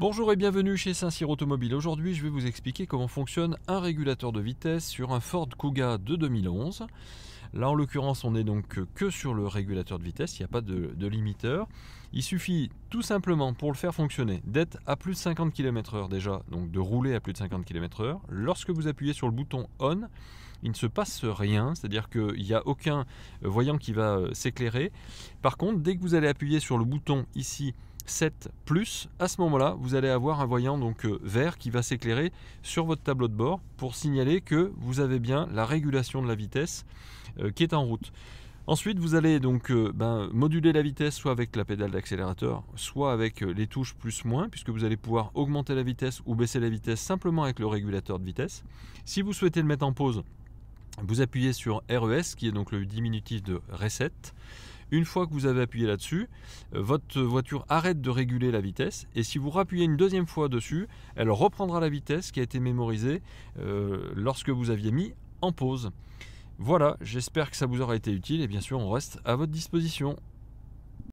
Bonjour et bienvenue chez Saint-Cyr Automobile. Aujourd'hui, je vais vous expliquer comment fonctionne un régulateur de vitesse sur un Ford Kuga de 2011. Là, en l'occurrence, on n'est donc que sur le régulateur de vitesse, il n'y a pas de, de, limiteur. Il suffit tout simplement pour le faire fonctionner d'être à plus de 50 km/h déjà, donc de rouler à plus de 50 km/h. Lorsque vous appuyez sur le bouton On, il ne se passe rien, c'est-à-dire qu'il n'y a aucun voyant qui va euh, s'éclairer. Par contre, dès que vous allez appuyer sur le bouton ici, 7 plus, à ce moment-là, vous allez avoir un voyant donc euh, vert qui va s'éclairer sur votre tableau de bord pour signaler que vous avez bien la régulation de la vitesse euh, qui est en route. Ensuite, vous allez donc euh, ben, moduler la vitesse soit avec la pédale d'accélérateur, soit avec les touches plus-moins, puisque vous allez pouvoir augmenter la vitesse ou baisser la vitesse simplement avec le régulateur de vitesse. Si vous souhaitez le mettre en pause, vous appuyez sur RES, qui est donc le diminutif de reset. Une fois que vous avez appuyé là-dessus, euh, votre voiture arrête de réguler la vitesse et si vous rappuyez une deuxième fois dessus, elle reprendra la vitesse qui a été mémorisée euh, lorsque vous aviez mis en pause. Voilà, j'espère que ça vous aura été utile et bien sûr on reste à votre disposition.